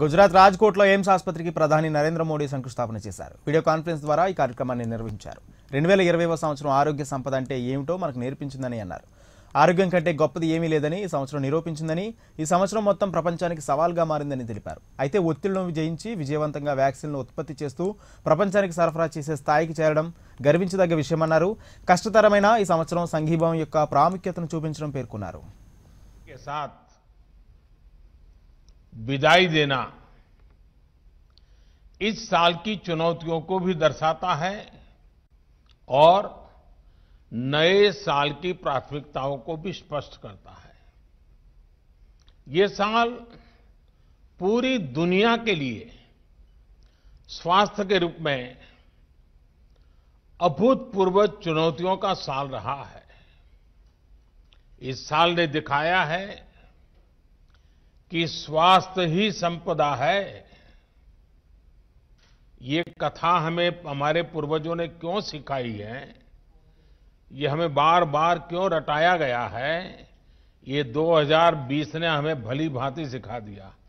Gujarat రాజ్కోట్లో AIIMS ఆసుపత్రికి ప్రధాని నరేంద్ర మోడీ శంకుస్థాపన చేశారు వీడియో కాన్ఫరెన్స్ ద్వారా ఈ కార్యక్రమాన్ని నిర్వహించారు రెండు వేల సంవత్సరం ఆరోగ్య సంపద అంటే ఏమిటో మనకు నేర్పించిందని అన్నారు ఆరోగ్యం కంటే గొప్పది ఏమీ లేదని ఈ సంవత్సరం నిరూపించిందని ఈ సంవత్సరం మొత్తం ప్రపంచానికి సవాల్గా మారిందని తెలిపారు అయితే ఒత్తిళ్లను జయించి విజయవంతంగా వ్యాక్సిన్ను ఉత్పత్తి చేస్తూ ప్రపంచానికి సరఫరా చేసే స్థాయికి చేరడం గర్వించదగ్గ విషయమన్నారు కష్టతరమైన ఈ సంవత్సరం సంఘీభావం యొక్క ప్రాముఖ్యతను చూపించడం పేర్కొన్నారు विदाई देना इस साल की चुनौतियों को भी दर्शाता है और नए साल की प्राथमिकताओं को भी स्पष्ट करता है ये साल पूरी दुनिया के लिए स्वास्थ्य के रूप में अभूतपूर्व चुनौतियों का साल रहा है इस साल ने दिखाया है कि स्वास्थ्य ही संपदा है ये कथा हमें हमारे पूर्वजों ने क्यों सिखाई है ये हमें बार बार क्यों रटाया गया है ये 2020 ने हमें भली भांति सिखा दिया है